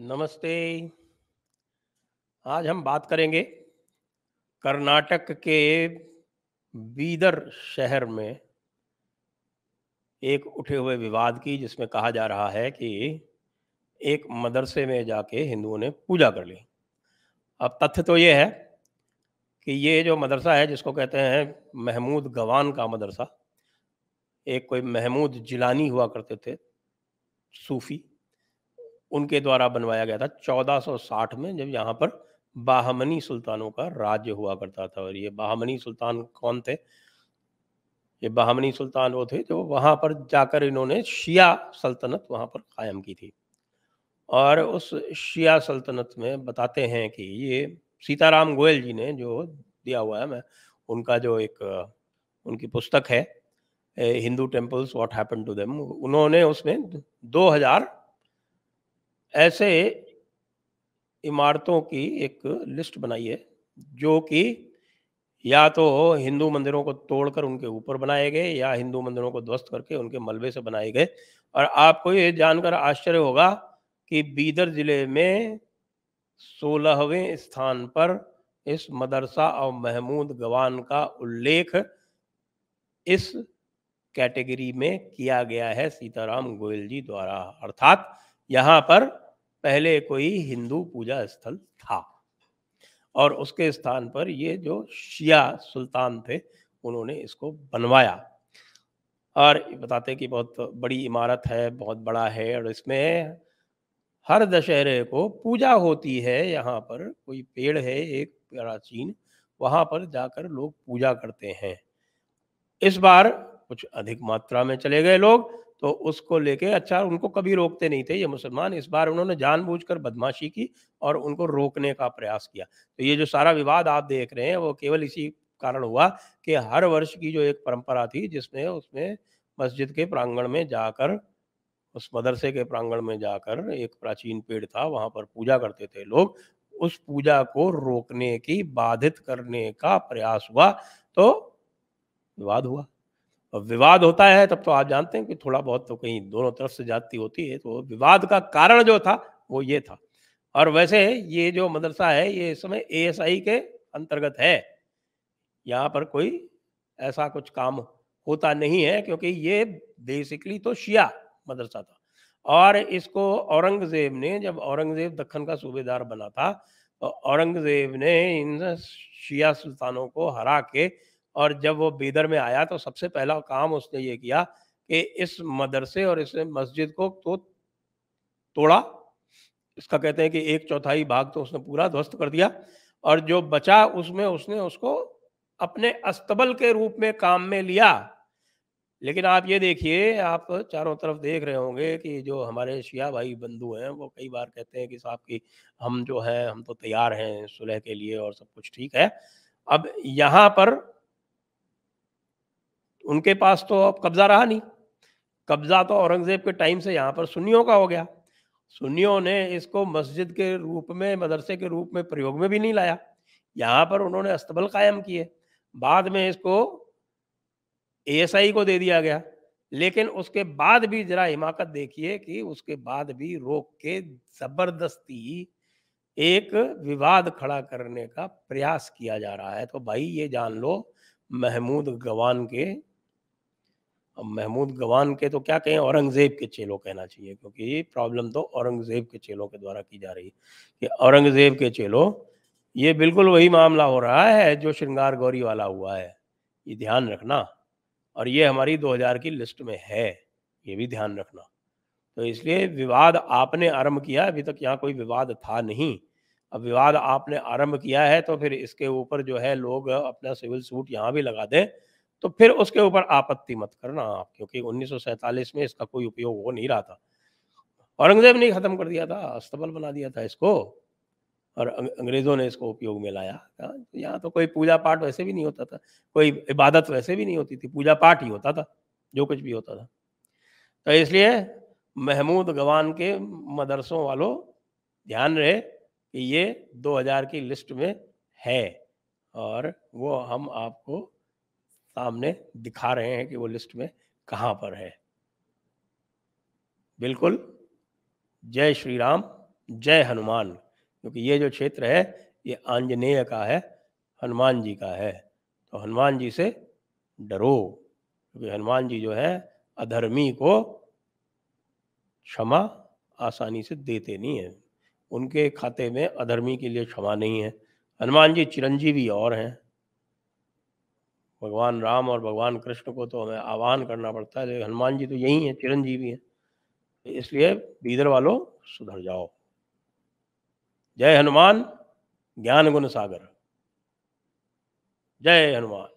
नमस्ते आज हम बात करेंगे कर्नाटक के बीदर शहर में एक उठे हुए विवाद की जिसमें कहा जा रहा है कि एक मदरसे में जाके हिंदुओं ने पूजा कर ली अब तथ्य तो ये है कि ये जो मदरसा है जिसको कहते हैं महमूद गवान का मदरसा एक कोई महमूद जिलानी हुआ करते थे सूफ़ी उनके द्वारा बनवाया गया था 1460 में जब यहाँ पर बाहमनी सुल्तानों का राज्य हुआ करता था और ये बाहमनी सुल्तान कौन थे ये बाहमनी सुल्तान वो थे जो वहाँ पर जाकर इन्होंने शिया सल्तनत वहाँ पर कायम की थी और उस शिया सल्तनत में बताते हैं कि ये सीताराम गोयल जी ने जो दिया हुआ है मैं उनका जो एक उनकी पुस्तक है Hindu temples what happen to them उन्होंने उसमें 2000 ऐसे इमारतों की एक लिस्ट बनाई है जो कि या तो हिंदू मंदिरों को तोड़कर उनके ऊपर बनाए गए या हिंदू मंदिरों को ध्वस्त करके उनके मलबे से बनाए गए और आपको ये जानकर आश्चर्य होगा कि बीदर जिले में सोलहवें स्थान पर इस मदरसा और महमूद गवान का उल्लेख इस कैटेगरी में किया गया है सीताराम गोयल जी द्वारा अर्थात यहाँ पर पहले कोई हिंदू पूजा स्थल था और उसके स्थान पर ये जो शिया सुल्तान थे उन्होंने इसको बनवाया और बताते कि बहुत बड़ी इमारत है बहुत बड़ा है और इसमें हर दशहरे को पूजा होती है यहाँ पर कोई पेड़ है एक प्राचीन वहाँ पर जाकर लोग पूजा करते हैं इस बार कुछ अधिक मात्रा में चले गए लोग तो उसको लेके अच्छा उनको कभी रोकते नहीं थे ये मुसलमान इस बार उन्होंने जानबूझकर बदमाशी की और उनको रोकने का प्रयास किया तो ये जो सारा विवाद आप देख रहे हैं वो केवल इसी कारण हुआ कि हर वर्ष की जो एक परंपरा थी जिसमें उसमें मस्जिद के प्रांगण में जाकर उस मदरसे के प्रांगण में जाकर एक प्राचीन पेड़ था वहाँ पर पूजा करते थे लोग उस पूजा को रोकने की बाधित करने का प्रयास हुआ तो विवाद हुआ और विवाद होता है तब तो आप जानते हैं कि थोड़ा बहुत तो कहीं दोनों तरफ से जाती होती है तो विवाद का कारण जो था वो ये था और वैसे ये जो मदरसा है ये इस समय ए के अंतर्गत है यहाँ पर कोई ऐसा कुछ काम होता नहीं है क्योंकि ये बेसिकली तो शिया मदरसा था और इसको औरंगजेब ने जब औरंगजेब दखन का सूबेदार बना था तो औरंगजेब ने इन शिया सुल्तानों को हरा के और जब वो बीदर में आया तो सबसे पहला काम उसने ये किया कि इस मदरसे और इस मस्जिद को तो तोड़ा इसका कहते हैं कि एक चौथाई भाग तो उसने पूरा ध्वस्त कर दिया और जो बचा उसमें उसने उसको अपने अस्तबल के रूप में काम में लिया लेकिन आप ये देखिए आप चारों तरफ देख रहे होंगे कि जो हमारे शिया भाई बंधु हैं वो कई बार कहते हैं कि साहब की हम जो है हम तो तैयार हैं सुलह के लिए और सब कुछ ठीक है अब यहाँ पर उनके पास तो अब कब्जा रहा नहीं कब्जा तो औरंगज़ेब के टाइम से यहाँ पर सुन्नियों का हो गया सुन्नियों ने इसको मस्जिद के रूप में मदरसे के रूप में प्रयोग में भी नहीं लाया यहाँ पर उन्होंने अस्तबल कायम किए बाद में इसको एएसआई को दे दिया गया लेकिन उसके बाद भी जरा हिमाकत देखिए कि उसके बाद भी रोक के ज़बरदस्ती एक विवाद खड़ा करने का प्रयास किया जा रहा है तो भाई ये जान लो महमूद गवान के अब महमूद गवान के तो क्या कहें औरंगज़ेब के चेलों कहना चाहिए क्योंकि प्रॉब्लम तो औरंगज़ेब के चेलों के द्वारा की जा रही है कि औरंगज़ेब के चेलो ये बिल्कुल वही मामला हो रहा है जो श्रृंगार गौरी वाला हुआ है ये ध्यान रखना और ये हमारी 2000 की लिस्ट में है ये भी ध्यान रखना तो इसलिए विवाद आपने आरंभ किया अभी तक यहाँ कोई विवाद था नहीं अब विवाद आपने आरंभ किया है तो फिर इसके ऊपर जो है लोग अपना सिविल सूट यहाँ भी लगा दें तो फिर उसके ऊपर आपत्ति मत करना आप क्योंकि उन्नीस में इसका कोई उपयोग हो नहीं रहा था औरंगजेब ने ख़त्म कर दिया था अस्तबल बना दिया था इसको और अंग्रेज़ों ने इसको उपयोग में लाया यहाँ तो कोई पूजा पाठ वैसे भी नहीं होता था कोई इबादत वैसे भी नहीं होती थी पूजा पाठ ही होता था जो कुछ भी होता था तो इसलिए महमूद गवान के मदरसों वालों ध्यान रहे कि ये 2000 की लिस्ट में है और वो हम आपको सामने दिखा रहे हैं कि वो लिस्ट में कहां पर है बिल्कुल जय श्री राम जय हनुमान क्योंकि ये जो क्षेत्र है ये आंजनेय का है हनुमान जी का है तो हनुमान जी से डरो क्योंकि हनुमान जी जो है अधर्मी को क्षमा आसानी से देते नहीं है उनके खाते में अधर्मी के लिए क्षमा नहीं है हनुमान जी चिरंजीवी और हैं भगवान राम और भगवान कृष्ण को तो हमें आह्वान करना पड़ता है हनुमान जी तो यही हैं चिरंजीवी हैं इसलिए बीदर वालों सुधर जाओ जय हनुमान ज्ञान गुण सागर जय हनुमान